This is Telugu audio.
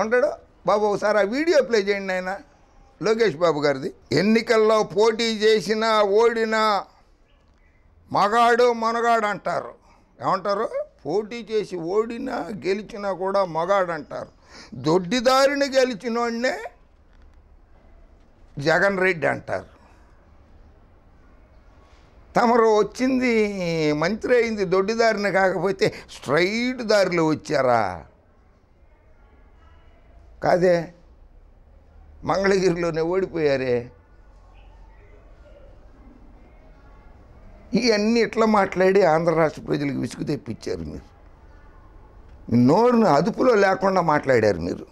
ఏమంటాడు బాబు ఒకసారి ఆ వీడియో ప్లే చేయండి ఆయన లోకేష్ బాబు గారిది ఎన్నికల్లో పోటీ చేసినా ఓడినా మగాడు మనగాడు అంటారు ఏమంటారు పోటీ చేసి ఓడినా గెలిచినా కూడా మగాడు అంటారు దొడ్డిదారిని గెలిచినోడినే జగన్ రెడ్డి అంటారు తమరు వచ్చింది మంత్రి అయింది దొడ్డిదారిని కాకపోతే స్ట్రైట్ దారిలో వచ్చారా కాదే మంగళగిరిలోనే ఓడిపోయారే ఇవన్నీ ఇట్లా మాట్లాడి ఆంధ్ర రాష్ట్ర ప్రజలకు విసుగు తెప్పించారు మీరు నోరును అదుపులో లేకుండా మాట్లాడారు మీరు